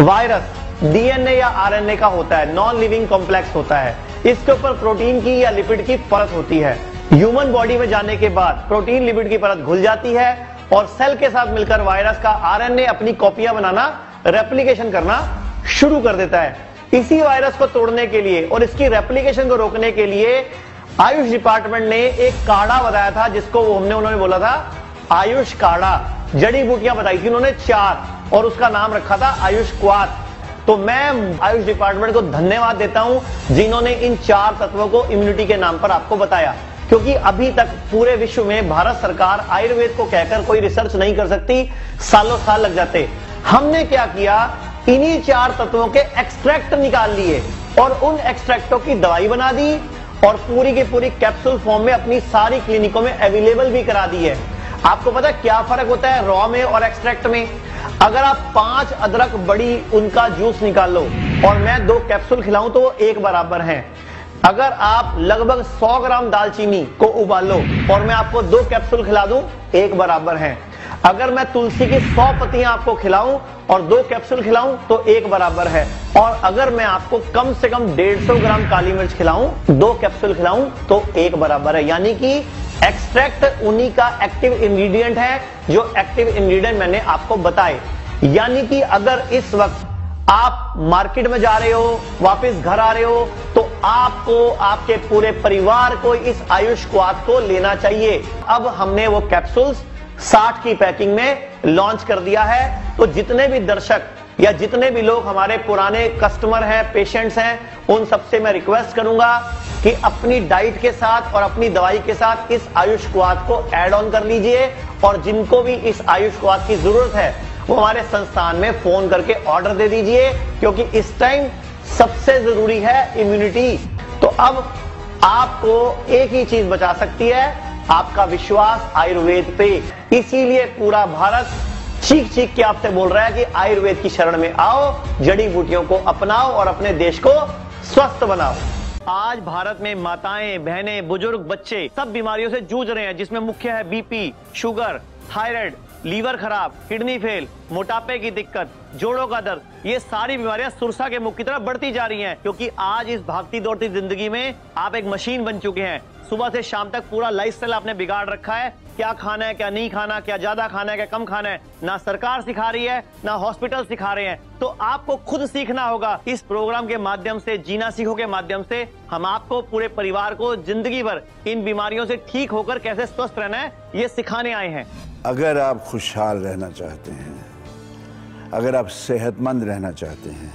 Virus DNA या RNA का होता है नॉन लिविंग कॉम्प्लेक्स होता है इसके ऊपर प्रोटीन की या लिपिड की परत होती है ह्यूमन बॉडी में जाने के बाद प्रोटीन लिपिड की परत घुल जाती है और सेल के साथ मिलकर वायरस का आरएनए अपनी कॉपियां बनाना रेप्लीकेशन करना शुरू कर देता है इसी वायरस को तोड़ने के लिए और इसकी रेप्लीकेशन को रोकने के लिए आयुष डिपार्टमेंट ने एक काढ़ा बताया था जिसको हमने उन्होंने बोला था आयुष काढ़ा जड़ी बूटियां बताई थी उन्होंने चार और उसका नाम रखा था आयुष क्वार तो मैं आयुष डिपार्टमेंट को धन्यवाद देता हूं जिन्होंने इन चार तत्वों को इम्यूनिटी के नाम पर आपको बताया क्योंकि अभी तक पूरे विश्व में भारत सरकार आयुर्वेद को कहकर कोई रिसर्च नहीं कर सकती सालों साल लग जाते हमने क्या किया इन्हीं चार तत्वों के एक्सट्रैक्ट निकाल लिए और उन एक्सट्रैक्टों की दवाई बना दी और पूरी की पूरी कैप्सूल फॉर्म में अपनी सारी क्लिनिकों में अवेलेबल भी करा दी है आपको पता क्या फर्क होता है रॉ में और एक्सट्रैक्ट में अगर आप पांच अदरक बड़ी उनका जूस निकाल लो और मैं दो कैप्सूल खिलाऊं तो वो एक बराबर है अगर आप लगभग 100 ग्राम दालचीनी को उबालो और मैं आपको दो कैप्सूल खिला दूं एक बराबर है अगर मैं तुलसी की 100 पत्तियां आपको खिलाऊं और दो कैप्सूल खिलाऊं तो एक बराबर है और अगर मैं आपको कम से कम 150 ग्राम काली मिर्च खिलाऊं दो कैप्सूल खिलाऊं तो एक बराबर है यानी कि एक्सट्रैक्ट उन्हीं का एक्टिव इंग्रेडिएंट है जो एक्टिव इंग्रेडिएंट मैंने आपको बताए यानी कि अगर इस वक्त आप मार्केट में जा रहे हो वापस घर आ रहे हो तो आपको आपके पूरे परिवार को इस आयुष क्वाद को लेना चाहिए अब हमने वो कैप्सूल्स 60 की पैकिंग में लॉन्च कर दिया है तो जितने भी दर्शक या जितने भी लोग हमारे पुराने कस्टमर हैं पेशेंट्स हैं उन सबसे मैं रिक्वेस्ट करूंगा कि अपनी डाइट के साथ और अपनी दवाई के साथ इस आयुष कुआत को एड ऑन कर लीजिए और जिनको भी इस आयुष कुआत की जरूरत है वो हमारे संस्थान में फोन करके ऑर्डर दे दीजिए क्योंकि इस टाइम सबसे जरूरी है इम्यूनिटी तो अब आपको एक ही चीज बचा सकती है आपका विश्वास आयुर्वेद पे इसीलिए पूरा भारत चीख चीख के आपसे बोल रहा है कि आयुर्वेद की शरण में आओ जड़ी बूटियों को अपनाओ और अपने देश को स्वस्थ बनाओ आज भारत में माताएं बहनें बुजुर्ग बच्चे सब बीमारियों से जूझ रहे हैं जिसमें मुख्य है बीपी शुगर थायराइड लीवर खराब किडनी फेल मोटापे की दिक्कत जोड़ों का दर्द ये सारी बीमारियां सुरसा के मुख की तरफ बढ़ती जा रही हैं क्योंकि आज इस भागती दौड़ती जिंदगी में आप एक मशीन बन चुके हैं सुबह से शाम तक पूरा लाइफ आपने बिगाड़ रखा है क्या खाना है क्या नहीं खाना क्या ज्यादा खाना है क्या कम खाना है ना सरकार सिखा रही है ना हॉस्पिटल सिखा रहे हैं तो आपको खुद सीखना होगा इस प्रोग्राम के माध्यम से जीना सीखो के माध्यम से हम आपको पूरे परिवार को जिंदगी भर इन बीमारियों से ठीक होकर कैसे स्वस्थ रहना है ये सिखाने आए हैं अगर आप खुशहाल रहना चाहते हैं अगर आप सेहतमंद रहना चाहते हैं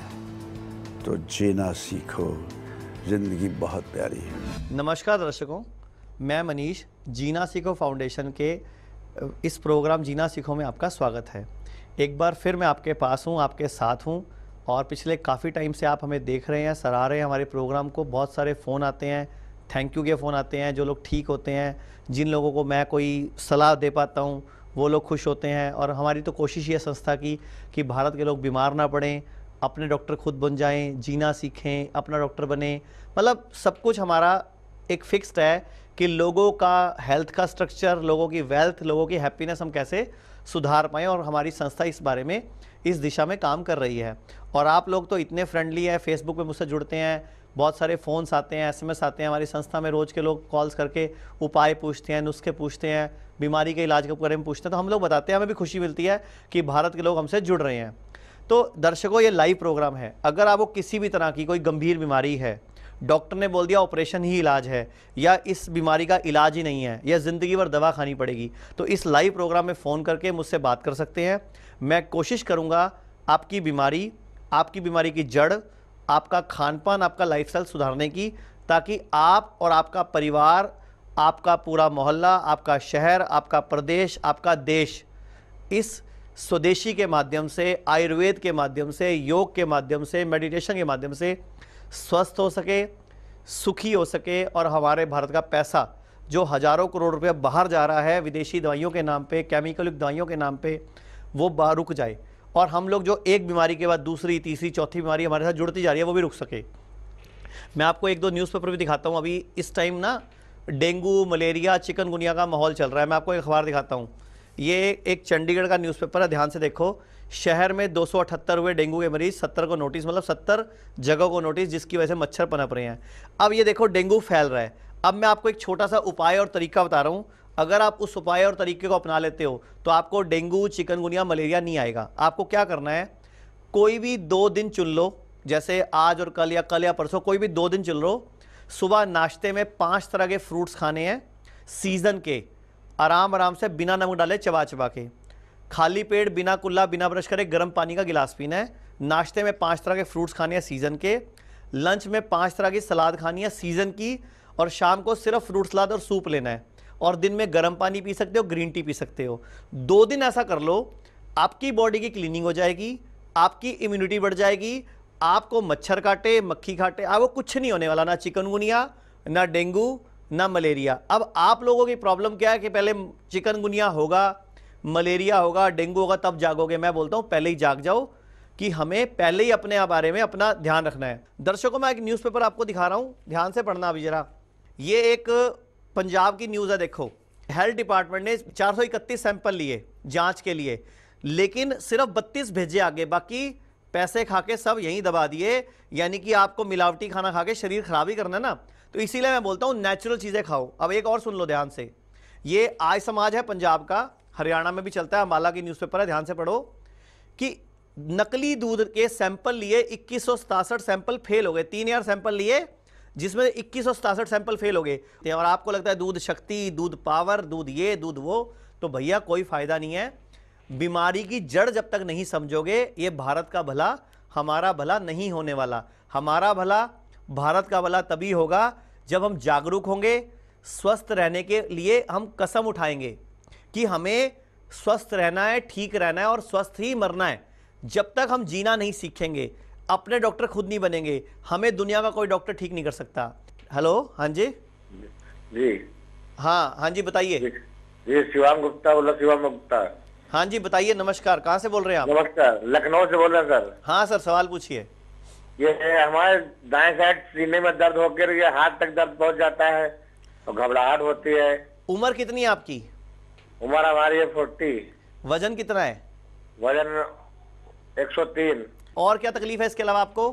तो जीना सीखो जिंदगी बहुत प्यारी है नमस्कार दर्शकों मैं मनीष जीना सीखो फाउंडेशन के इस प्रोग्राम जीना सीखो में आपका स्वागत है एक बार फिर मैं आपके पास हूँ आपके साथ हूँ और पिछले काफ़ी टाइम से आप हमें देख रहे हैं सराह रहे हैं हमारे प्रोग्राम को बहुत सारे फ़ोन आते हैं थैंक यू के फ़ोन आते हैं जो लोग ठीक होते हैं जिन लोगों को मैं कोई सलाह दे पाता हूँ वो लोग खुश होते हैं और हमारी तो कोशिश ये संस्था की कि भारत के लोग बीमार ना पड़ें अपने डॉक्टर खुद बन जाएं जीना सीखें अपना डॉक्टर बने मतलब सब कुछ हमारा एक फिक्स्ड है कि लोगों का हेल्थ का स्ट्रक्चर लोगों की वेल्थ लोगों की हैप्पीनेस हम कैसे सुधार पाएँ और हमारी संस्था इस बारे में इस दिशा में काम कर रही है और आप लोग तो इतने फ्रेंडली है फेसबुक पे मुझसे जुड़ते हैं बहुत सारे फ़ोन्स आते हैं एसएमएस आते हैं हमारी संस्था में रोज़ के लोग कॉल्स करके उपाय पूछते हैं नुस्खे पूछते हैं बीमारी के इलाज के बारे में पूछते हैं तो हम लोग बताते हैं हमें भी खुशी मिलती है कि भारत के लोग हमसे जुड़ रहे हैं तो दर्शकों ये लाइव प्रोग्राम है अगर आपको किसी भी तरह की कोई गंभीर बीमारी है डॉक्टर ने बोल दिया ऑपरेशन ही इलाज है या इस बीमारी का इलाज ही नहीं है या ज़िंदगी भर दवा खानी पड़ेगी तो इस लाइव प्रोग्राम में फ़ोन करके मुझसे बात कर सकते हैं मैं कोशिश करूँगा आपकी बीमारी आपकी बीमारी की जड़ आपका खान पान आपका लाइफ सुधारने की ताकि आप और आपका परिवार आपका पूरा मोहल्ला आपका शहर आपका प्रदेश आपका देश इस स्वदेशी के माध्यम से आयुर्वेद के माध्यम से योग के माध्यम से मेडिटेशन के माध्यम से स्वस्थ हो सके सुखी हो सके और हमारे भारत का पैसा जो हज़ारों करोड़ रुपया बाहर जा रहा है विदेशी दवाइयों के नाम पे केमिकल दवाइयों के नाम पे वो बाहर रुक जाए और हम लोग जो एक बीमारी के बाद दूसरी तीसरी चौथी बीमारी हमारे साथ जुड़ती जा रही है वो भी रुक सके मैं आपको एक दो न्यूज़पेपर भी दिखाता हूँ अभी इस टाइम ना डेंगू मलेरिया चिकनगुनिया का माहौल चल रहा है मैं आपको एक अखबार दिखाता हूँ ये एक चंडीगढ़ का न्यूज़पेपर है ध्यान से देखो शहर में दो हुए डेंगू के मरीज 70 को नोटिस मतलब 70 जगह को नोटिस जिसकी वजह से मच्छर पनप रहे हैं अब ये देखो डेंगू फैल रहा है अब मैं आपको एक छोटा सा उपाय और तरीका बता रहा हूँ अगर आप उस उपाय और तरीके को अपना लेते हो तो आपको डेंगू चिकनगुनिया मलेरिया नहीं आएगा आपको क्या करना है कोई भी दो दिन चुन लो जैसे आज और कल या कल या परसों कोई भी दो दिन चुन लो सुबह नाश्ते में पांच तरह के फ्रूट्स खाने हैं सीज़न के आराम आराम से बिना नमक डाले चबा चबा के खाली पेट बिना कुल्ला बिना ब्रश करे गर्म पानी का गिलास पीना है नाश्ते में पांच तरह के फ्रूट्स खाने हैं सीज़न के लंच में पांच तरह की सलाद खानी है सीज़न की और शाम को सिर्फ फ्रूट सलाद और सूप लेना है और दिन में गर्म पानी पी सकते हो ग्रीन टी पी सकते हो दो दिन ऐसा कर लो आपकी बॉडी की क्लीनिंग हो जाएगी आपकी इम्यूनिटी बढ़ जाएगी आपको मच्छर काटे मक्खी काटे आपको कुछ नहीं होने वाला ना चिकनगुनिया ना डेंगू ना मलेरिया अब आप लोगों की प्रॉब्लम क्या है कि पहले चिकनगुनिया होगा मलेरिया होगा डेंगू होगा तब जागोगे मैं बोलता हूँ पहले ही जाग जाओ कि हमें पहले ही अपने बारे में अपना ध्यान रखना है दर्शकों मैं एक न्यूज़पेपर आपको दिखा रहा हूँ ध्यान से पढ़ना अभी ज़रा ये एक पंजाब की न्यूज़ है देखो हेल्थ डिपार्टमेंट ने इकतीस सैंपल लिए जांच के लिए लेकिन सिर्फ बत्तीस भेजे आगे बाकी पैसे खा के सब यहीं दबा दिए यानी कि आपको मिलावटी खाना खा के शरीर खराब ही करना ना तो इसीलिए मैं बोलता हूँ नेचुरल चीज़ें खाओ अब एक और सुन लो ध्यान से ये आय समाज है पंजाब का हरियाणा में भी चलता है अम्बाला की न्यूज़पेपर है ध्यान से पढ़ो कि नकली दूध के सैंपल लिए इक्कीस सैंपल फेल हो गए तीन हजार सैंपल लिए जिसमें इक्कीस सैंपल फेल हो गए और आपको लगता है दूध शक्ति दूध पावर दूध ये दूध वो तो भैया कोई फ़ायदा नहीं है बीमारी की जड़ जब तक नहीं समझोगे ये भारत का भला हमारा भला नहीं होने वाला हमारा भला भारत का भला तभी होगा जब हम जागरूक होंगे स्वस्थ रहने के लिए हम कसम उठाएंगे कि हमें स्वस्थ रहना है ठीक रहना है और स्वस्थ ही मरना है जब तक हम जीना नहीं सीखेंगे अपने डॉक्टर खुद नहीं बनेंगे हमें दुनिया का कोई डॉक्टर ठीक नहीं कर सकता हेलो हाँ जी जी हाँ हाँ जी बताइए जी शिवाम गुप्ता बोला शिवाम गुप्ता हाँ जी बताइए नमस्कार कहाँ से बोल रहे हैं आप नमस्कार लखनऊ से बोल रहे हैं सर हाँ सर सवाल पूछिए ये हमारे दाएं साइड सीने में दर्द होकर ये हाथ तक दर्द पहुंच जाता है और घबराहट होती है उम्र कितनी है आपकी उम्र हमारी है फोर्टी वजन कितना है वजन 103 और क्या तकलीफ है इसके अलावा आपको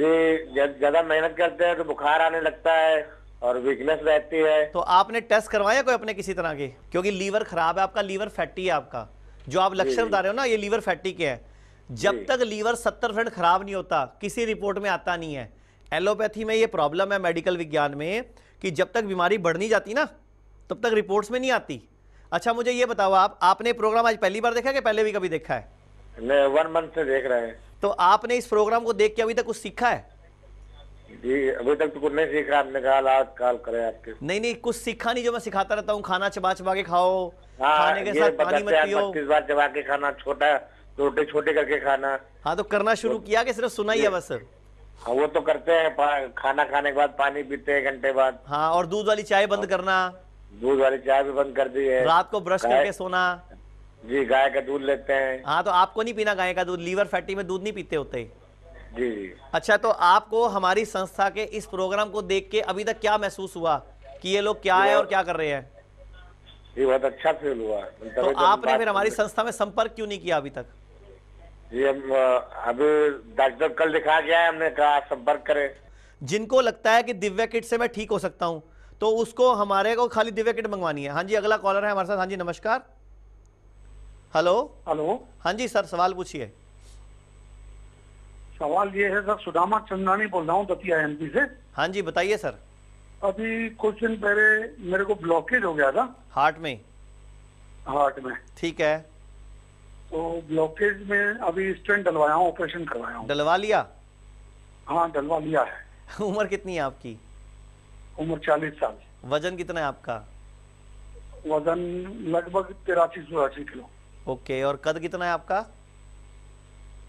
जी ज्यादा मेहनत करते हैं तो बुखार आने लगता है और वीकनेस रहती है तो आपने टेस्ट करवाया कोई अपने किसी तरह के क्योंकि लीवर खराब है आपका लीवर फैटी है आपका जो आप लक्षण बता रहे हो ना ये लीवर फैटी के हैं जब तक लीवर सत्तर परसेंट खराब नहीं होता किसी रिपोर्ट में आता नहीं है एलोपैथी में ये प्रॉब्लम है मेडिकल विज्ञान में कि जब तक बीमारी बढ़ नहीं जाती ना तब तक रिपोर्ट्स में नहीं आती अच्छा मुझे ये बताओ आप आपने प्रोग्राम आज पहली बार देखा कि पहले भी कभी देखा है मैं वन मंथ से देख रहा है तो आपने इस प्रोग्राम को देख के अभी तक कुछ सीखा है जी अभी तक तो कुछ नहीं रहा आपने कहा आज कॉल करे आपके नहीं नहीं कुछ सीखा नहीं जो मैं सिखाता रहता हूँ खाना चबा चबा के खाओ हाँ, खाने के साथ पानी मत पियो बार चबा के खाना छोटा छोटे छोटे करके खाना हाँ तो करना शुरू तो, किया कि सिर्फ सुना ही है बस हाँ वो तो करते हैं खाना खाने के बाद पानी पीते हैं घंटे बाद हाँ और दूध वाली चाय बंद हाँ। करना दूध वाली चाय भी बंद कर दी है रात को ब्रश करके सोना जी गाय का दूध लेते हैं हाँ तो आपको नहीं पीना गाय का दूध लीवर फैटी में दूध नहीं पीते होते जी अच्छा तो आपको हमारी संस्था के इस प्रोग्राम को देख के अभी तक क्या महसूस हुआ कि ये लोग क्या है और क्या कर रहे हैं जी बहुत अच्छा फील हुआ तो, तो आपने फिर हमारी संस्था में संपर्क क्यों नहीं किया अभी तक जी हम अभी डॉक्टर कल दिखा गया है हमने कहा संपर्क करें जिनको लगता है कि दिव्या किट से मैं ठीक हो सकता हूँ तो उसको हमारे को खाली दिव्या किट मंगवानी है हाँ जी अगला कॉलर है हमारे साथ हाँ जी नमस्कार हेलो हेलो हाँ जी सर सवाल पूछिए सवाल ये है सर सुदामा चंदानी बोल रहा हूँ दतिया एमपी से हाँ जी बताइए सर अभी कुछ दिन पहले मेरे को ब्लॉकेज हो गया था हार्ट में हार्ट में ठीक है तो ब्लॉकेज में अभी स्टेंट डलवाया हूँ ऑपरेशन करवाया हूँ डलवा लिया हाँ डलवा लिया है उम्र कितनी है आपकी उम्र चालीस साल वजन कितना है आपका वजन लगभग तिरासी चौरासी किलो ओके और कद कितना है आपका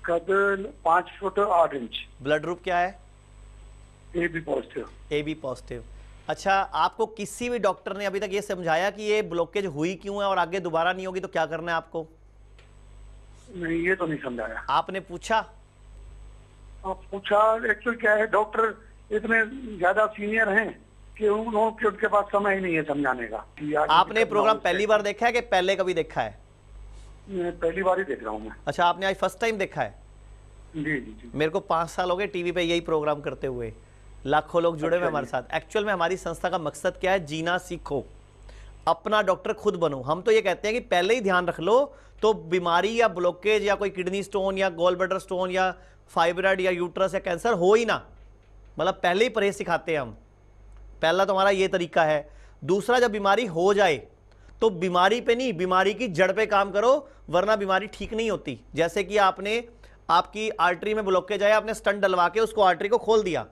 कद पाँच फुट आठ इंच ब्लड ग्रुप क्या है A B positive A B positive अच्छा आपको किसी भी डॉक्टर ने अभी तक ये समझाया कि ये ब्लॉकेज हुई क्यों है और आगे दोबारा नहीं होगी तो क्या करना है आपको नहीं ये तो नहीं समझाया आपने पूछा आप हाँ, पूछा एक्चुअल क्या है डॉक्टर इतने ज्यादा सीनियर हैं कि उनके उनके पास समय ही नहीं है समझाने का आपने प्रोग्राम पहली बार देखा है कि पहले कभी देखा है पहली बार ही देख रहा हूँ मैं अच्छा आपने आज फर्स्ट टाइम देखा है जी जी जी मेरे को पाँच साल हो गए टीवी पे यही प्रोग्राम करते हुए लाखों लोग जुड़े हुए अच्छा हमारे साथ एक्चुअल में हमारी संस्था का मकसद क्या है जीना सीखो अपना डॉक्टर खुद बनो हम तो ये कहते हैं कि पहले ही ध्यान रख लो तो बीमारी या ब्लॉकेज या कोई किडनी स्टोन या गोल ब्लडर स्टोन या फाइब्रॉइड या यूट्रस या कैंसर हो ही ना मतलब पहले ही परहेज सिखाते हैं हम पहला तो हमारा ये तरीका है दूसरा जब बीमारी हो जाए तो बीमारी पे नहीं बीमारी की जड़ पे काम करो वरना बीमारी ठीक नहीं होती जैसे कि आपने आपकी आर्टरी में ब्लॉकेज आया आपने स्टंट डलवा के उसको आर्टरी को खोल दिया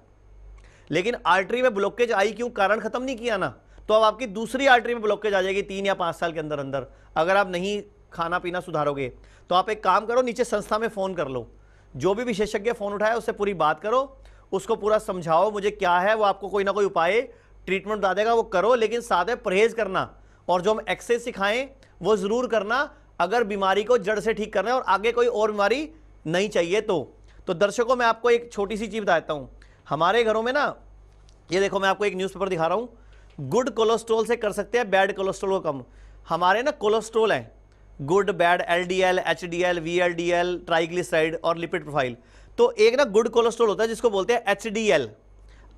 लेकिन आर्टरी में ब्लॉकेज आई क्यों कारण खत्म नहीं किया ना तो अब आपकी दूसरी आर्टरी में ब्लॉकेज आ जाएगी तीन या पाँच साल के अंदर अंदर अगर आप नहीं खाना पीना सुधारोगे तो आप एक काम करो नीचे संस्था में फ़ोन कर लो जो भी विशेषज्ञ फ़ोन उठाए उससे पूरी बात करो उसको पूरा समझाओ मुझे क्या है वो आपको कोई ना कोई उपाय ट्रीटमेंट बता देगा वो करो लेकिन साथ है परहेज करना और जो हम एक्सरसाइज सिखाएं वो ज़रूर करना अगर बीमारी को जड़ से ठीक करना है और आगे कोई और बीमारी नहीं चाहिए तो तो दर्शकों मैं आपको एक छोटी सी चीज़ बताता हूँ हमारे घरों में ना ये देखो मैं आपको एक न्यूज़पेपर दिखा रहा हूँ गुड कोलेस्ट्रोल से कर सकते हैं बैड कोलेस्ट्रोल को कम हमारे ना कोलेस्ट्रोल है good bad L D L H D L V L D L triglyceride और लिपिड प्रोफाइल तो एक ना गुड कोलेस्ट्रॉल होता है जिसको बोलते हैं एच डी एल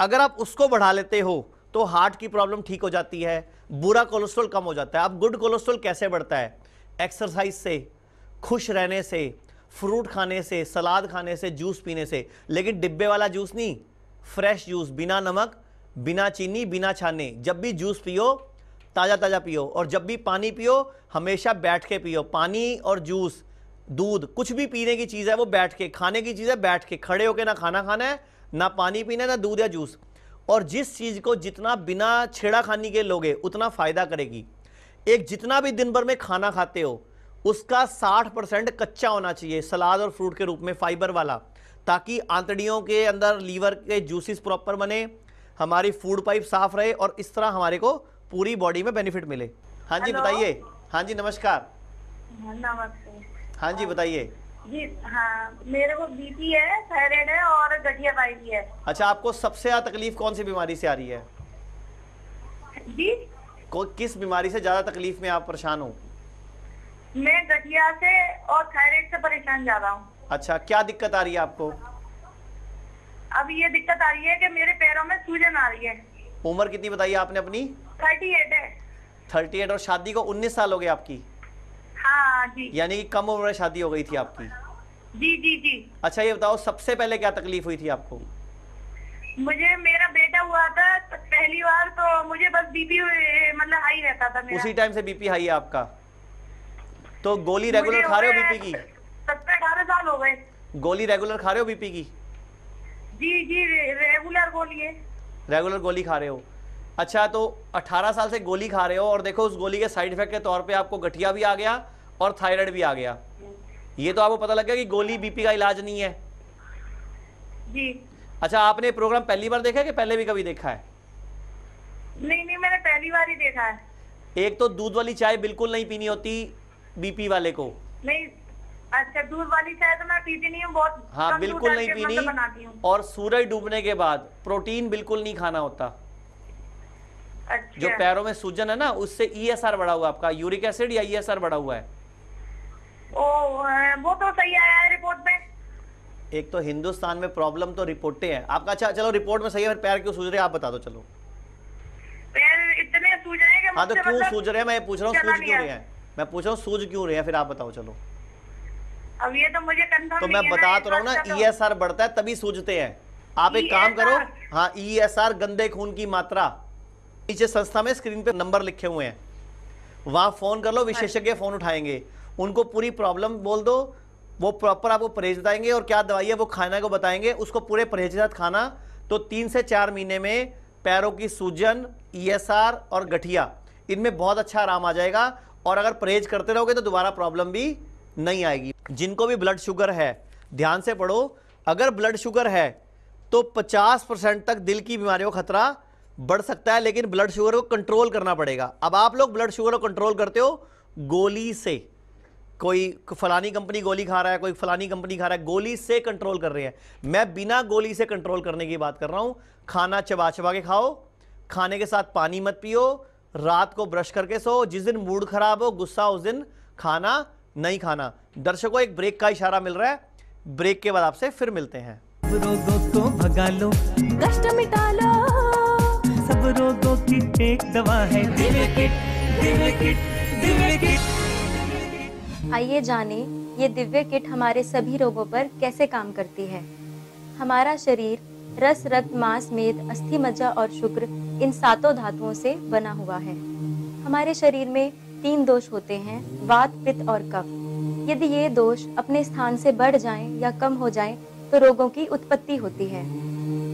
अगर आप उसको बढ़ा लेते हो तो हार्ट की प्रॉब्लम ठीक हो जाती है बुरा कोलेस्ट्रोल कम हो जाता है अब गुड कोलेस्ट्रोल कैसे बढ़ता है एक्सरसाइज से खुश रहने से फ्रूट खाने से सलाद खाने से जूस पीने से लेकिन डिब्बे वाला जूस नहीं फ्रेश जूस बिना नमक बिना चीनी बिना छाने जब भी जूस पियो ताज़ा ताज़ा पियो और जब भी पानी पियो हमेशा बैठ के पियो पानी और जूस दूध कुछ भी पीने की चीज़ है वो बैठ के खाने की चीज़ है बैठ के खड़े होकर ना खाना खाना है ना पानी पीना है ना दूध या जूस और जिस चीज़ को जितना बिना छेड़ा खानी के लोगे उतना फ़ायदा करेगी एक जितना भी दिन भर में खाना खाते हो उसका 60 परसेंट कच्चा होना चाहिए सलाद और फ्रूट के रूप में फाइबर वाला ताकि आंतड़ियों के अंदर लीवर के जूसेस प्रॉपर बने हमारी फूड पाइप साफ रहे और इस तरह हमारे को पूरी बॉडी में बेनिफिट मिले हाँ जी बताइए हाँ जी नमस्कार नमस्ते हाँ जी बताइए जी हाँ मेरे को बीपी है थायराइड है और गठिया पाई भी है अच्छा आपको सबसे ज्यादा तकलीफ कौन सी बीमारी से आ रही है जी को, किस बीमारी से ज्यादा तकलीफ में आप परेशान हो मैं गठिया से और थायराइड से परेशान रहा हूँ अच्छा क्या दिक्कत आ रही है आपको अब ये दिक्कत आ रही है कि मेरे पैरों में सूजन आ रही है उम्र कितनी बताई आपने अपनी थर्टी एट है थर्टी एट और शादी को उन्नीस साल हो गए आपकी हाँ जी यानी कि कम उम्र में शादी हो गई थी आपकी जी जी जी अच्छा ये बताओ सबसे पहले क्या तकलीफ हुई थी आपको मुझे मेरा बेटा हुआ था तो पहली बार तो मुझे बस बीपी मतलब हाई रहता था मेरा उसी टाइम से बीपी हाई है आपका तो गोली रेगुलर खा रहे हो बीपी की सत्रह अठारह साल हो गए गोली रेगुलर खा रहे हो बीपी की जी जी रेगुलर गोली है रेगुलर गोली खा रहे हो अच्छा तो 18 साल से गोली खा रहे हो और देखो उस गोली के साइड इफेक्ट के तौर पे आपको गठिया भी आ गया और थायराइड भी आ गया हम्म। ये तो आपको पता लग गया कि गोली बीपी का इलाज नहीं है जी अच्छा आपने प्रोग्राम पहली बार देखा है कि पहले भी कभी देखा है नहीं नहीं मैंने पहली बार ही देखा है एक तो दूध वाली चाय बिल्कुल नहीं पीनी होती बीपी वाले को नहीं अच्छा दूध वाली चाय तो मैं पीती नहीं हूँ बहुत हाँ बिल्कुल नहीं पीनी मतलब और सूरज डूबने के बाद प्रोटीन बिल्कुल नहीं खाना होता अच्छा। जो पैरों में सूजन है ना उससे ईएसआर e बढ़ा हुआ आपका यूरिक एसिड या ईएसआर e बढ़ा हुआ है ओ, वो तो सही आया है रिपोर्ट में एक तो हिंदुस्तान में प्रॉब्लम तो रिपोर्टें हैं आपका अच्छा चलो रिपोर्ट में सही है पैर क्यों सूज रहे आप बता दो चलो पैर इतने सूज रहे हैं हाँ तो क्यों मतलब सूज रहे हैं मैं पूछ रहा हूँ क्यों रहे मैं पूछ रहा हूँ सूज क्यों रहे हैं फिर आप बताओ चलो अब ये तो मुझे तो मैं बता तो रहा हूँ ना ई तो। e बढ़ता है तभी सूझते हैं आप एक काम करो हाँ ई गंदे खून की मात्रा नीचे संस्था में स्क्रीन पे नंबर लिखे हुए हैं वहां फ़ोन कर लो विशेषज्ञ फ़ोन उठाएंगे उनको पूरी प्रॉब्लम बोल दो वो प्रॉपर आपको परहेज बताएंगे और क्या दवाई है वो खाने को बताएंगे उसको पूरे परहेज के साथ खाना तो तीन से चार महीने में पैरों की सूजन ईएसआर e और गठिया इनमें बहुत अच्छा आराम आ जाएगा और अगर परहेज करते रहोगे तो दोबारा प्रॉब्लम भी नहीं आएगी जिनको भी ब्लड शुगर है ध्यान से पढ़ो अगर ब्लड शुगर है तो 50 परसेंट तक दिल की बीमारियों का खतरा बढ़ सकता है लेकिन ब्लड शुगर को कंट्रोल करना पड़ेगा अब आप लोग ब्लड शुगर को कंट्रोल करते हो गोली से कोई फलानी कंपनी गोली खा रहा है कोई फलानी कंपनी खा रहा है गोली से कंट्रोल कर रहे हैं मैं बिना गोली से कंट्रोल करने की बात कर रहा हूँ खाना चबा चबा के खाओ खाने के साथ पानी मत पियो रात को ब्रश करके सो जिस दिन मूड खराब हो गुस्सा उस दिन खाना नहीं खाना दर्शकों एक ब्रेक का इशारा मिल रहा है ब्रेक के बाद आपसे फिर मिलते हैं एक दवा है आइए जाने ये दिव्य किट हमारे सभी रोगों पर कैसे काम करती है हमारा शरीर रस रक्त मांस मेद अस्थि मज्जा और शुक्र इन सातों धातुओं से बना हुआ है हमारे शरीर में तीन दोष होते हैं वात पित्त और कफ यदि ये दोष अपने स्थान से बढ़ जाएं या कम हो जाएं तो रोगों की उत्पत्ति होती है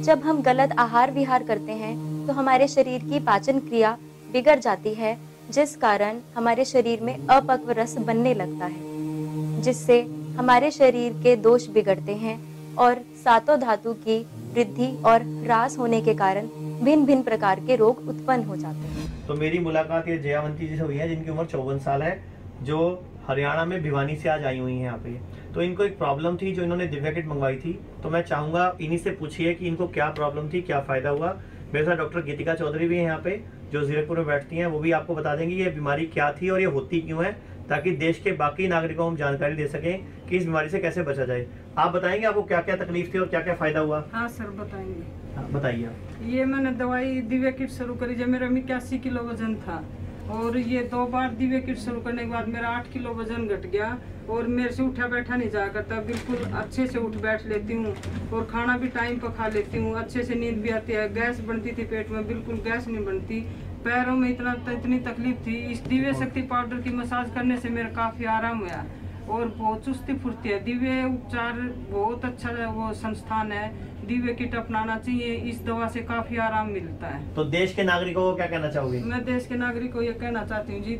जब हम गलत आहार विहार करते हैं तो हमारे शरीर की पाचन क्रिया बिगड़ जाती है जिस कारण हमारे शरीर में अपक्व रस बनने लगता है जिससे हमारे शरीर के दोष बिगड़ते हैं और सातों धातु की वृद्धि और ह्रास होने के कारण भिन्न भिन्न प्रकार के रोग उत्पन्न हो जाते हैं तो मेरी मुलाकात ये जयावंती जी से हुई है जिनकी उम्र चौवन साल है जो हरियाणा में भिवानी से आज आई हुई हैं यहाँ पे तो इनको एक प्रॉब्लम थी जो इन्होंने दिव्या किट मंगवाई थी तो मैं चाहूंगा इन्हीं से पूछिए कि इनको क्या प्रॉब्लम थी क्या फायदा हुआ मेरे साथ डॉक्टर गीतिका चौधरी भी हैं यहाँ पे जो जीरकपुर में बैठती हैं वो भी आपको बता देंगी ये बीमारी क्या थी और ये होती क्यों है ताकि देश के बाकी नागरिकों को हम जानकारी दे सकें कि इस बीमारी से कैसे बचा जाए आप बताएंगे आपको क्या क्या तकलीफ थी और क्या क्या फायदा हुआ हाँ सर बताएंगे बताइए हाँ, ये मैंने दवाई दिव्या किट शुरू करी जब मेरा इक्यासी किलो वजन था और ये दो बार दिव्य किट शुरू करने के बाद मेरा आठ किलो वजन घट गया और मेरे से उठा बैठा नहीं जा करता बिल्कुल अच्छे से उठ बैठ लेती हूँ और खाना भी टाइम पर खा लेती हूँ अच्छे से नींद भी आती है गैस बनती थी पेट में बिल्कुल गैस नहीं बनती पैरों में इतना इतनी तकलीफ थी इस दिव्य शक्ति पाउडर की मसाज करने से मेरा काफ़ी आराम हुआ और बहुत चुस्ती फुर्ती है दिव्य उपचार बहुत अच्छा वो संस्थान है दिव्य किट अपनाना चाहिए इस दवा से काफी आराम मिलता है तो देश के नागरिकों को क्या कहना चाहोगे मैं देश के नागरिक को ये कहना चाहती हूँ जी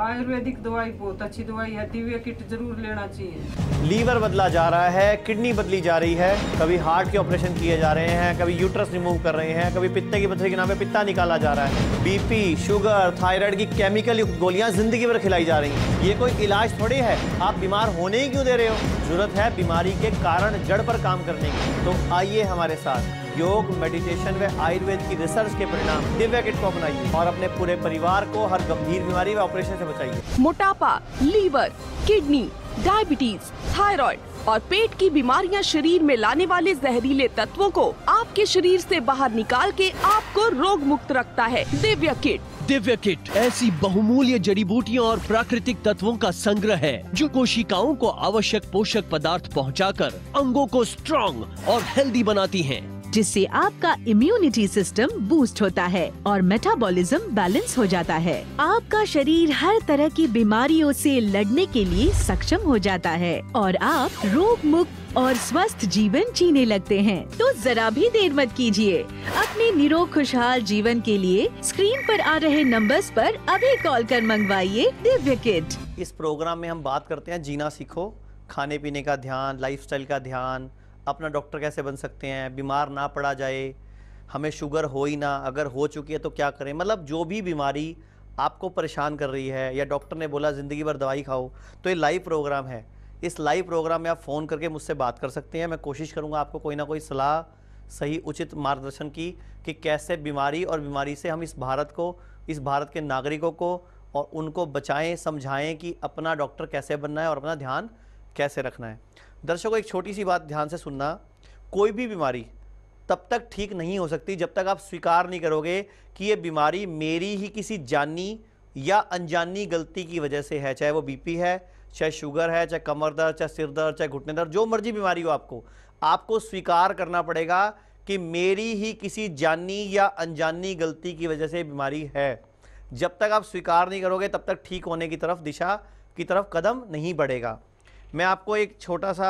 आयुर्वेदिक दवाई बहुत अच्छी दवाई है दिव्य किट जरूर लेना चाहिए लीवर बदला जा रहा है किडनी बदली जा रही है कभी हार्ट के ऑपरेशन किए जा रहे हैं कभी यूट्रस रिमूव कर रहे हैं कभी पित्ते की पथरी के नाम पे पित्ता निकाला जा रहा है बीपी शुगर थायराइड की केमिकल युक्त गोलियां जिंदगी भर खिलाई जा रही है ये कोई इलाज थोड़ी है आप बीमार होने ही क्यों दे रहे हो जरूरत है बीमारी के कारण जड़ पर काम करने की तो आइए हमारे साथ योग मेडिटेशन व आयुर्वेद की रिसर्च के परिणाम दिव्य किट को अपनाइए और अपने पूरे परिवार को हर गंभीर बीमारी व ऑपरेशन से बचाइए मोटापा लीवर किडनी डायबिटीज थायराइड और पेट की बीमारियां शरीर में लाने वाले जहरीले तत्वों को आपके शरीर से बाहर निकाल के आपको रोग मुक्त रखता है दिव्य किट दिव्य किट ऐसी बहुमूल्य जड़ी बूटियों और प्राकृतिक तत्वों का संग्रह है जो कोशिकाओं को आवश्यक पोषक पदार्थ पहुंचाकर अंगों को स्ट्रॉन्ग और हेल्दी बनाती हैं। जिससे आपका इम्यूनिटी सिस्टम बूस्ट होता है और मेटाबॉलिज्म बैलेंस हो जाता है आपका शरीर हर तरह की बीमारियों से लड़ने के लिए सक्षम हो जाता है और आप रोग मुक्त और स्वस्थ जीवन जीने लगते हैं तो जरा भी देर मत कीजिए अपने निरोग खुशहाल जीवन के लिए स्क्रीन पर आ रहे नंबर्स पर अभी कॉल कर मंगवाइए दिव्य किट इस प्रोग्राम में हम बात करते हैं जीना सीखो खाने पीने का ध्यान लाइफस्टाइल का ध्यान अपना डॉक्टर कैसे बन सकते हैं बीमार ना पड़ा जाए हमें शुगर हो ही ना अगर हो चुकी है तो क्या करें मतलब जो भी बीमारी आपको परेशान कर रही है या डॉक्टर ने बोला ज़िंदगी भर दवाई खाओ तो ये लाइव प्रोग्राम है इस लाइव प्रोग्राम में आप फ़ोन करके मुझसे बात कर सकते हैं मैं कोशिश करूँगा आपको कोई ना कोई सलाह सही उचित मार्गदर्शन की कि कैसे बीमारी और बीमारी से हम इस भारत को इस भारत के नागरिकों को और उनको बचाएं समझाएं कि अपना डॉक्टर कैसे बनना है और अपना ध्यान कैसे रखना है दर्शकों एक छोटी सी बात ध्यान से सुनना कोई भी बीमारी तब तक ठीक नहीं हो सकती जब तक आप स्वीकार नहीं करोगे कि ये बीमारी मेरी ही किसी जानी या अनजानी गलती की वजह से है चाहे वो बीपी है चाहे शुगर है चाहे कमर दर्द चाहे सिर दर्द चाहे घुटने दर्द जो मर्जी बीमारी हो आपको आपको स्वीकार करना पड़ेगा कि मेरी ही किसी जानी या अनजानी गलती की वजह से बीमारी है जब तक आप स्वीकार नहीं करोगे तब तक ठीक होने की तरफ दिशा की तरफ कदम नहीं बढ़ेगा मैं आपको एक छोटा सा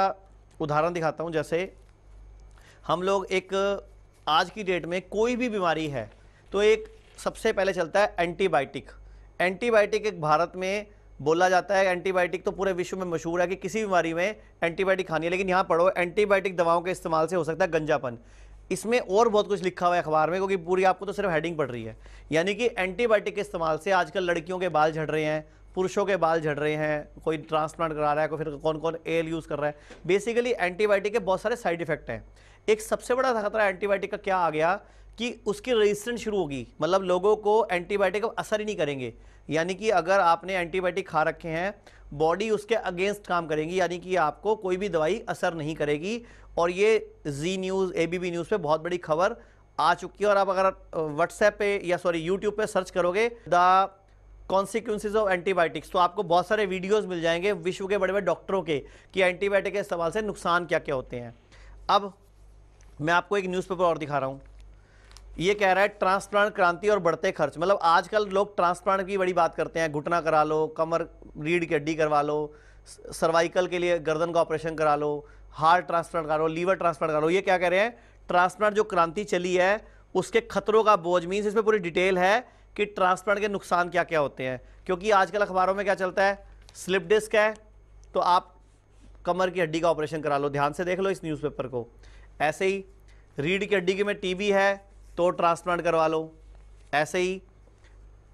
उदाहरण दिखाता हूँ जैसे हम लोग एक आज की डेट में कोई भी बीमारी है तो एक सबसे पहले चलता है एंटीबायोटिक एंटीबायोटिक एक भारत में बोला जाता है एंटीबायोटिक तो पूरे विश्व में मशहूर है कि किसी बीमारी में एंटीबायोटिक खानी है लेकिन यहाँ पढ़ो एंटीबायोटिक दवाओं के इस्तेमाल से हो सकता है गंजापन इसमें और बहुत कुछ लिखा हुआ है अखबार में क्योंकि पूरी आपको तो सिर्फ हेडिंग पड़ रही है यानी कि एंटीबायोटिक के इस्तेमाल से आजकल लड़कियों के बाल झड़ रहे हैं पुरुषों के बाल झड़ रहे हैं कोई ट्रांसप्लांट करा रहा है कोई फिर कौन कौन एल यूज़ कर रहा है बेसिकली एंटीबायोटिक के बहुत सारे साइड इफेक्ट हैं एक सबसे बड़ा खतरा एंटीबायोटिक का क्या आ गया कि उसकी रेजिस्टेंस शुरू होगी मतलब लोगों को एंटीबायोटिक असर ही नहीं करेंगे यानी कि अगर आपने एंटीबायोटिक खा रखे हैं बॉडी उसके अगेंस्ट काम करेगी यानी कि आपको कोई भी दवाई असर नहीं करेगी और ये Zee News A B B News पर बहुत बड़ी खबर आ चुकी है और आप अगर व्हाट्सएप पे या सॉरी यूट्यूब पे सर्च करोगे द कॉन्सिक्वेंसिस ऑफ एंटीबायोटिक्स तो आपको बहुत सारे वीडियोज मिल जाएंगे विश्व के बड़े बड़े डॉक्टरों के कि एंटीबायोटिक के इस्तेमाल से नुकसान क्या क्या होते हैं अब मैं आपको एक न्यूज़पेपर और दिखा रहा हूँ ये कह रहा है ट्रांसप्लांट क्रांति और बढ़ते खर्च मतलब आजकल लोग ट्रांसप्लांट की बड़ी बात करते हैं घुटना करा लो कमर रीढ़ की हड्डी करवा लो सर्वाइकल के लिए गर्दन का ऑपरेशन करा लो हार्ट ट्रांसप्लांट करा लो लीवर ट्रांसप्लांट करा लो ये क्या कह रहे हैं ट्रांसप्लांट जो क्रांति चली है उसके खतरों का बोझ मीन्स इसमें पूरी डिटेल है कि ट्रांसप्लांट के नुकसान क्या क्या होते हैं क्योंकि आजकल अखबारों में क्या चलता है स्लिप डिस्क है तो आप कमर की हड्डी का ऑपरेशन करा लो ध्यान से देख लो इस न्यूज़पेपर को ऐसे ही रीढ़ की हड्डी के में टीबी है तो ट्रांसप्लांट करवा लो ऐसे ही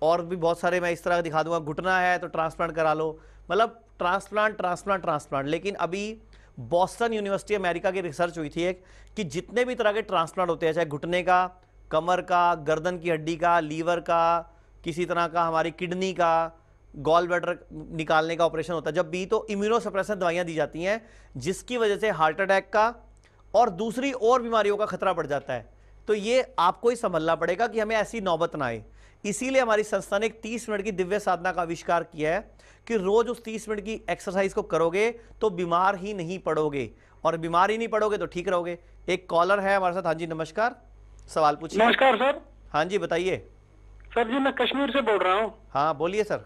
और भी बहुत सारे मैं इस तरह दिखा दूंगा घुटना है तो ट्रांसप्लांट करा लो मतलब ट्रांसप्लांट ट्रांसप्लांट ट्रांसप्लांट लेकिन अभी बॉस्टन यूनिवर्सिटी अमेरिका की रिसर्च हुई थी एक कि जितने भी तरह के ट्रांसप्लांट होते हैं चाहे घुटने का कमर का गर्दन की हड्डी का लीवर का किसी तरह का हमारी किडनी का गॉल बैटर निकालने का ऑपरेशन होता है जब भी तो इम्यूनो सप्रेशन दवाइयाँ दी जाती हैं जिसकी वजह से हार्ट अटैक का और दूसरी और बीमारियों का खतरा बढ़ जाता है तो ये आपको ही संभलना पड़ेगा कि हमें ऐसी नौबत ना आए इसीलिए हमारी संस्था ने एक तीस मिनट की दिव्य साधना का आविष्कार किया है कि रोज उस तीस मिनट की एक्सरसाइज को करोगे तो बीमार ही नहीं पड़ोगे और बीमार ही नहीं पड़ोगे तो ठीक रहोगे एक कॉलर है हमारे साथ हाँ जी नमस्कार सवाल पूछिए नमस्कार सर हाँ जी बताइए सर जी मैं कश्मीर से बोल रहा हूँ हाँ बोलिए सर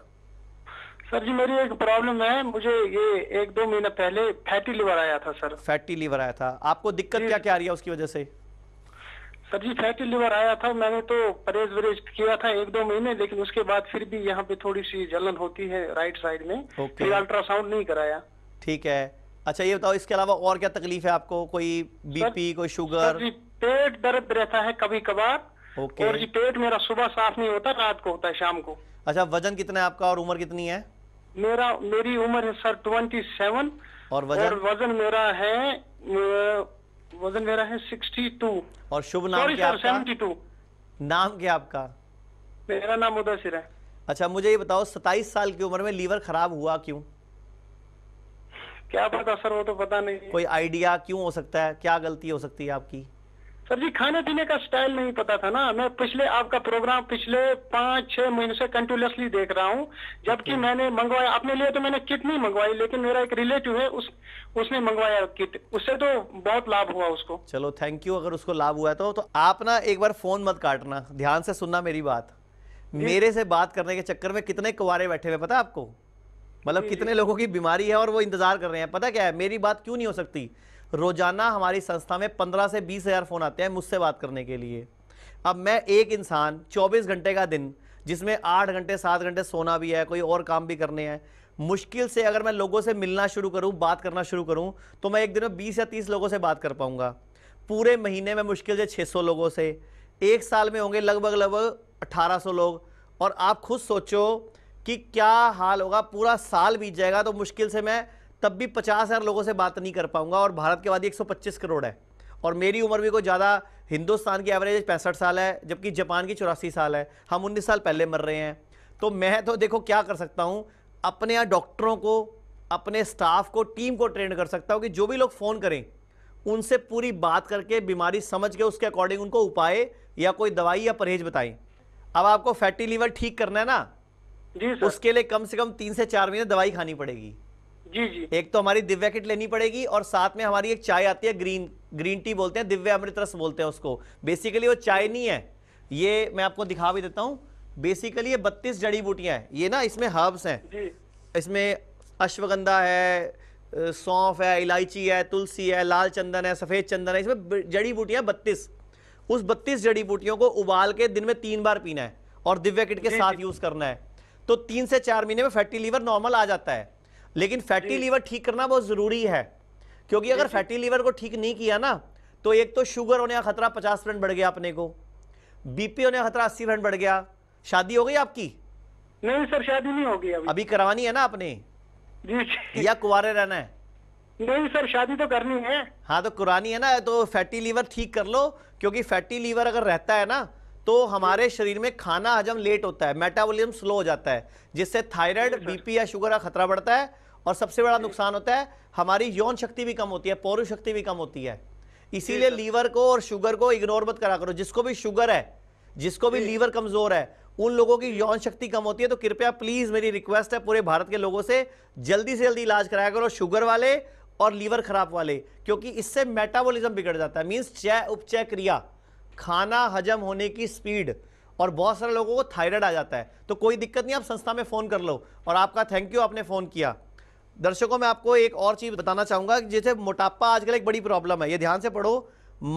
सर जी मेरी एक प्रॉब्लम है मुझे ये एक दो महीना पहले फैटी लिवर आया था सर फैटी लिवर आया था आपको दिक्कत क्या क्या आ रही है उसकी वजह से सर जी फैटी लिवर आया था मैंने तो परहेज वरेज किया था एक दो महीने लेकिन उसके बाद फिर भी यहाँ पे थोड़ी सी जलन होती है राइट साइड में फिर अल्ट्रासाउंड नहीं कराया ठीक है अच्छा ये बताओ इसके अलावा और क्या तकलीफ है आपको कोई बीपी कोई शुगर पेट दर्द रहता है कभी कभार ओके और जी पेट मेरा सुबह साफ नहीं होता रात को होता है शाम को अच्छा वजन कितना है आपका और उम्र कितनी है मेरा मेरी उम्र है सर ट्वेंटी सेवन और वजन और वजन मेरा है वजन मेरा है सिक्सटी टू और शुभ नाम क्या आपका सेवेंटी टू नाम क्या आपका मेरा नाम उदय सिर है अच्छा मुझे ये बताओ सताइस साल की उम्र में लीवर खराब हुआ क्यों क्या पता सर वो तो पता नहीं कोई आइडिया क्यों हो सकता है क्या गलती हो सकती है आपकी सर जी खाने पीने का स्टाइल नहीं पता था ना मैं पिछले आपका प्रोग्राम पिछले पाँच छह महीने से कंटिन्यूसली देख रहा हूँ जबकि मैंने मंगवाया अपने लिए तो मैंने किट नहीं मंगवाई लेकिन मेरा एक रिलेटिव है उस उसने मंगवाया किट उससे तो बहुत लाभ हुआ उसको चलो थैंक यू अगर उसको लाभ हुआ तो, तो आप ना एक बार फोन मत काटना ध्यान से सुनना मेरी बात मेरे से बात करने के चक्कर में कितने कुवारे बैठे हुए पता आपको मतलब कितने लोगों की बीमारी है और वो इंतजार कर रहे हैं पता क्या है मेरी बात क्यों नहीं हो सकती रोजाना हमारी संस्था में पंद्रह से बीस हजार फोन आते हैं मुझसे बात करने के लिए अब मैं एक इंसान चौबीस घंटे का दिन जिसमें आठ घंटे सात घंटे सोना भी है कोई और काम भी करने हैं मुश्किल से अगर मैं लोगों से मिलना शुरू करूं बात करना शुरू करूं तो मैं एक दिन में बीस या तीस लोगों से बात कर पाऊंगा पूरे महीने में मुश्किल से छः सौ लोगों से एक साल में होंगे लगभग लगभग अट्ठारह सौ लोग और आप खुद सोचो कि क्या हाल होगा पूरा साल बीत जाएगा तो मुश्किल से मैं तब भी पचास हज़ार लोगों से बात नहीं कर पाऊंगा और भारत के बाद एक सौ पच्चीस करोड़ है और मेरी उम्र भी कोई ज़्यादा हिंदुस्तान की एवरेज पैंसठ साल है जबकि जापान की चौरासी साल है हम उन्नीस साल पहले मर रहे हैं तो मैं तो देखो क्या कर सकता हूँ अपने यहाँ डॉक्टरों को अपने स्टाफ को टीम को ट्रेन कर सकता हूँ कि जो भी लोग फ़ोन करें उनसे पूरी बात करके बीमारी समझ के उसके अकॉर्डिंग उनको उपाय या कोई दवाई या परहेज बताएं अब आपको फैटी लीवर ठीक करना है ना जी सर उसके लिए कम से कम तीन से चार महीने दवाई खानी पड़ेगी जी जी एक तो हमारी दिव्या किट लेनी पड़ेगी और साथ में हमारी एक चाय आती है ग्रीन ग्रीन टी बोलते हैं दिव्या अमृत रस बोलते हैं उसको बेसिकली वो चाय नहीं है ये मैं आपको दिखा भी देता हूँ बेसिकली ये बत्तीस जड़ी बूटियां हैं ये ना इसमें हर्ब्स हैं इसमें अश्वगंधा है सौंफ है इलायची है तुलसी है लाल चंदन है सफ़ेद चंदन है इसमें जड़ी बूटियां बत्तीस उस बत्तीस जड़ी बूटियों को उबाल के दिन में तीन बार पीना है और दिव्या किट के साथ यूज़ करना है तो तीन से चार महीने में फैटी लीवर नॉर्मल आ जाता है लेकिन फैटी लीवर ठीक करना बहुत ज़रूरी है क्योंकि अगर फैटी लीवर को ठीक नहीं किया ना तो एक तो शुगर होने का खतरा पचास परसेंट बढ़ गया अपने को बीपी होने का खतरा अस्सी परसेंट बढ़ गया शादी हो गई आपकी नहीं सर शादी नहीं होगी अभी अभी करवानी है ना आपने या कुरे रहना है नहीं सर शादी तो करनी है हाँ तो कुरानी है ना तो फैटी लीवर ठीक कर लो क्योंकि फैटी लीवर अगर रहता है ना तो हमारे शरीर में खाना हजम लेट होता है मेटाबोलिज्म स्लो हो जाता है जिससे थायराइड बीपी या शुगर का खतरा बढ़ता है और सबसे बड़ा नुकसान होता है हमारी यौन शक्ति भी कम होती है पौरु शक्ति भी कम होती है इसीलिए लीवर को और शुगर को इग्नोर मत करा करो जिसको भी शुगर है जिसको भी लीवर कमजोर है उन लोगों की यौन शक्ति कम होती है तो कृपया प्लीज मेरी रिक्वेस्ट है पूरे भारत के लोगों से जल्दी से जल्दी इलाज कराया करो शुगर वाले और लीवर खराब वाले क्योंकि इससे मेटाबॉलिज्म बिगड़ जाता है मीन्स चय उपचय क्रिया खाना हजम होने की स्पीड और बहुत सारे लोगों को थायराइड आ जाता है तो कोई दिक्कत नहीं आप संस्था में फ़ोन कर लो और आपका थैंक यू आपने फ़ोन किया दर्शकों मैं आपको एक और चीज़ बताना चाहूँगा जैसे मोटापा आजकल एक बड़ी प्रॉब्लम है ये ध्यान से पढ़ो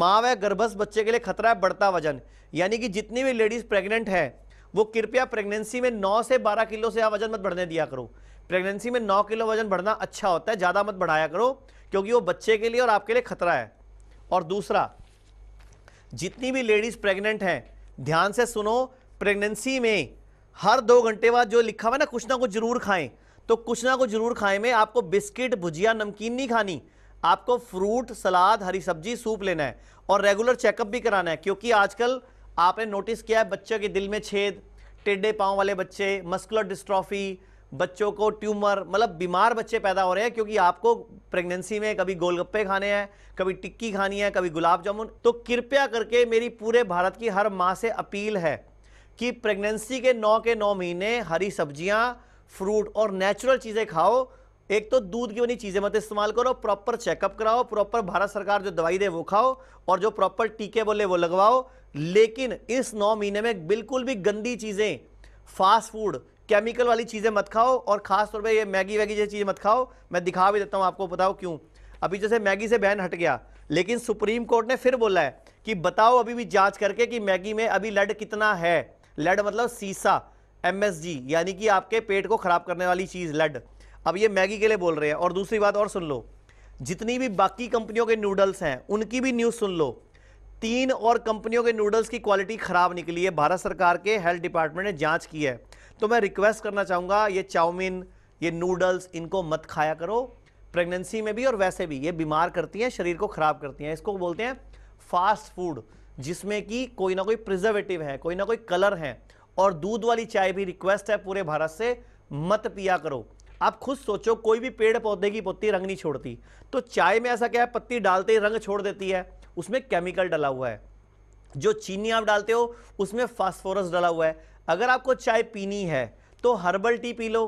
माँ व गर्भस्थ बच्चे के लिए खतरा है बढ़ता वजन यानी कि जितनी भी लेडीज़ प्रेग्नेंट है वो कृपया प्रेगनेंसी में 9 से 12 किलो से आप वजन मत बढ़ने दिया करो प्रेगनेंसी में 9 किलो वजन बढ़ना अच्छा होता है ज़्यादा मत बढ़ाया करो क्योंकि वो बच्चे के लिए और आपके लिए खतरा है और दूसरा जितनी भी लेडीज़ प्रेग्नेंट हैं ध्यान से सुनो प्रेगनेंसी में हर दो घंटे बाद जो लिखा हुआ ना कुछ ना कुछ जरूर खाएं तो कुछ ना कुछ जरूर खाएं में आपको बिस्किट भुजिया नमकीन नहीं खानी आपको फ्रूट सलाद हरी सब्जी सूप लेना है और रेगुलर चेकअप भी कराना है क्योंकि आजकल आपने नोटिस किया है बच्चों के दिल में छेद टेढ़े पाँव वाले बच्चे मस्कुलर डिस्ट्रॉफी बच्चों को ट्यूमर मतलब बीमार बच्चे पैदा हो रहे हैं क्योंकि आपको प्रेगनेंसी में कभी गोलगप्पे खाने हैं कभी टिक्की खानी है कभी गुलाब जामुन तो कृपया करके मेरी पूरे भारत की हर माँ से अपील है कि प्रेगनेंसी के नौ के नौ महीने हरी सब्जियाँ फ्रूट और नेचुरल चीज़ें खाओ एक तो दूध की बनी चीज़ें मत इस्तेमाल करो प्रॉपर चेकअप कराओ प्रॉपर भारत सरकार जो दवाई दे वो खाओ और जो प्रॉपर टीके बोले वो लगवाओ लेकिन इस नौ महीने में बिल्कुल भी गंदी चीज़ें फास्ट फूड केमिकल वाली चीज़ें मत खाओ और ख़ास तौर पे ये मैगी वैगी जैसी चीज़ें मत खाओ मैं दिखा भी देता हूँ आपको बताओ क्यों अभी जैसे मैगी से बैन हट गया लेकिन सुप्रीम कोर्ट ने फिर बोला है कि बताओ अभी भी जाँच करके कि मैगी में अभी लेड कितना है लेड मतलब सीसा एम यानी कि आपके पेट को ख़राब करने वाली चीज़ लेड अब ये मैगी के लिए बोल रहे हैं और दूसरी बात और सुन लो जितनी भी बाकी कंपनियों के नूडल्स हैं उनकी भी न्यूज़ सुन लो तीन और कंपनियों के नूडल्स की क्वालिटी ख़राब निकली है भारत सरकार के हेल्थ डिपार्टमेंट ने जांच की है तो मैं रिक्वेस्ट करना चाहूँगा ये चाउमीन ये नूडल्स इनको मत खाया करो प्रेगनेंसी में भी और वैसे भी ये बीमार करती हैं शरीर को ख़राब करती हैं इसको बोलते हैं फास्ट फूड जिसमें कि कोई ना कोई प्रिजर्वेटिव है कोई ना कोई कलर है और दूध वाली चाय भी रिक्वेस्ट है पूरे भारत से मत पिया करो आप खुद सोचो कोई भी पेड़ पौधे की पत्ती रंग नहीं छोड़ती तो चाय में ऐसा क्या है पत्ती डालते ही रंग छोड़ देती है उसमें केमिकल डला हुआ है जो चीनी आप डालते हो उसमें फास्फोरस डाला हुआ है अगर आपको चाय पीनी है तो हर्बल टी पी लो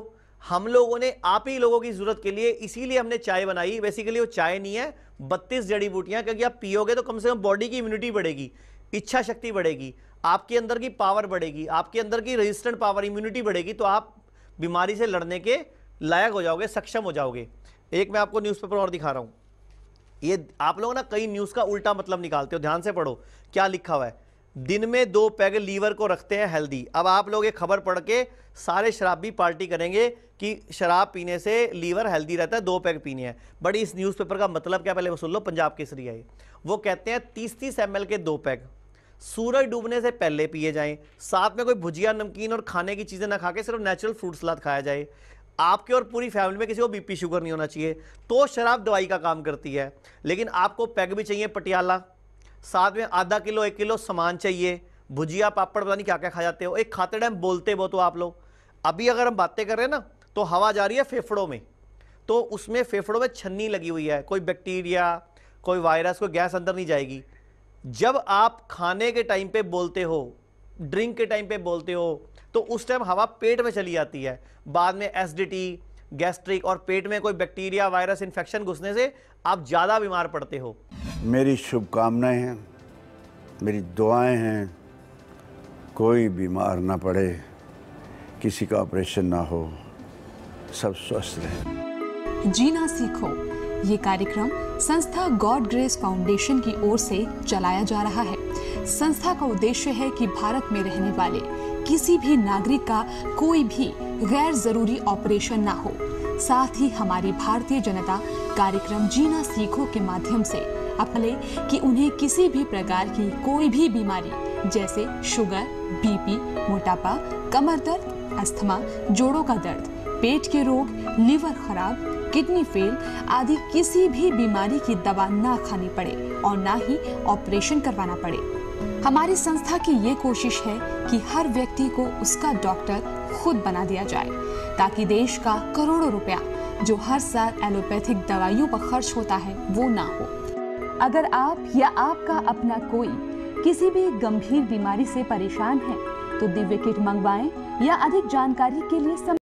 हम लोगों ने आप ही लोगों की जरूरत के लिए इसीलिए हमने चाय बनाई बेसिकली वो चाय नहीं है बत्तीस जड़ी बूटियां क्योंकि आप पियोगे तो कम से कम बॉडी की इम्यूनिटी बढ़ेगी इच्छा शक्ति बढ़ेगी आपके अंदर की पावर बढ़ेगी आपके अंदर की रेजिस्टेंट पावर इम्यूनिटी बढ़ेगी तो आप बीमारी से लड़ने के लायक हो जाओगे सक्षम हो जाओगे एक मैं आपको न्यूज़पेपर और दिखा रहा हूँ ये आप लोग ना कई न्यूज़ का उल्टा मतलब निकालते हो ध्यान से पढ़ो क्या लिखा हुआ है दिन में दो पैग लीवर को रखते हैं हेल्दी अब आप लोग ये खबर पढ़ के सारे शराबी पार्टी करेंगे कि शराब पीने से लीवर हेल्दी रहता है दो पैग पीने हैं बड़ी इस न्यूज़पेपर का मतलब क्या पहले वो सुन लो पंजाब केसरी सरिया वो कहते हैं तीस तीस एम के दो पैग सूरज डूबने से पहले पिए जाएं साथ में कोई भुजिया नमकीन और खाने की चीज़ें ना खा के सिर्फ नेचुरल फ्रूट सलाद खाया जाए आपके और पूरी फैमिली में किसी को बीपी शुगर नहीं होना चाहिए तो शराब दवाई का काम करती है लेकिन आपको पैग भी चाहिए पटियाला साथ में आधा किलो एक किलो सामान चाहिए भुजिया पापड़ पता नहीं क्या क्या खा जाते हो एक खाते टाइम बोलते बहुत हो आप लोग अभी अगर हम बातें कर रहे हैं ना तो हवा जा रही है फेफड़ों में तो उसमें फेफड़ों में छन्नी लगी हुई है कोई बैक्टीरिया कोई वायरस कोई गैस अंदर नहीं जाएगी जब आप खाने के टाइम पे बोलते हो ड्रिंक के टाइम पे बोलते हो तो उस टाइम हवा पेट में चली जाती है बाद में एसिडिटी गैस्ट्रिक और पेट में कोई बैक्टीरिया वायरस इन्फेक्शन घुसने से आप ज़्यादा बीमार पड़ते हो मेरी शुभकामनाएं हैं मेरी दुआएं हैं कोई बीमार ना पड़े किसी का ऑपरेशन ना हो सब स्वस्थ रहे जीना सीखो ये कार्यक्रम संस्था गॉड ग्रेस फाउंडेशन की ओर से चलाया जा रहा है संस्था का उद्देश्य है कि भारत में रहने वाले किसी भी नागरिक का कोई भी गैर जरूरी ऑपरेशन ना हो साथ ही हमारी भारतीय जनता कार्यक्रम जीना सीखो के माध्यम से अपने कि उन्हें किसी भी प्रकार की कोई भी बीमारी जैसे शुगर बीपी मोटापा कमर दर्द अस्थमा जोड़ों का दर्द पेट के रोग लीवर खराब किडनी फेल आदि किसी भी बीमारी की दवा ना खानी पड़े और ना ही ऑपरेशन करवाना पड़े हमारी संस्था की ये कोशिश है कि हर व्यक्ति को उसका डॉक्टर खुद बना दिया जाए ताकि देश का करोड़ों रुपया जो हर साल एलोपैथिक दवाइयों पर खर्च होता है वो ना हो अगर आप या आपका अपना कोई किसी भी गंभीर बीमारी से परेशान है तो दिव्य किट मंगवाएं या अधिक जानकारी के लिए सम...